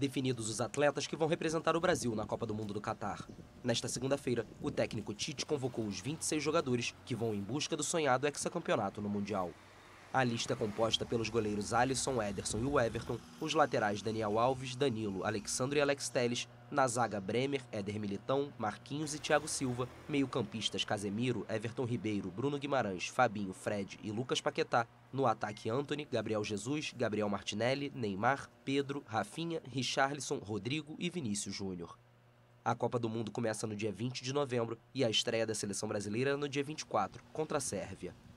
definidos os atletas que vão representar o Brasil na Copa do Mundo do Catar. Nesta segunda-feira, o técnico Tite convocou os 26 jogadores que vão em busca do sonhado hexacampeonato no Mundial. A lista é composta pelos goleiros Alisson, Ederson e o Everton, os laterais Daniel Alves, Danilo, Alexandre e Alex Teles, na zaga, Bremer, Éder Militão, Marquinhos e Thiago Silva. Meio-campistas Casemiro, Everton Ribeiro, Bruno Guimarães, Fabinho, Fred e Lucas Paquetá. No ataque, Anthony, Gabriel Jesus, Gabriel Martinelli, Neymar, Pedro, Rafinha, Richarlison, Rodrigo e Vinícius Júnior. A Copa do Mundo começa no dia 20 de novembro e a estreia da seleção brasileira é no dia 24, contra a Sérvia.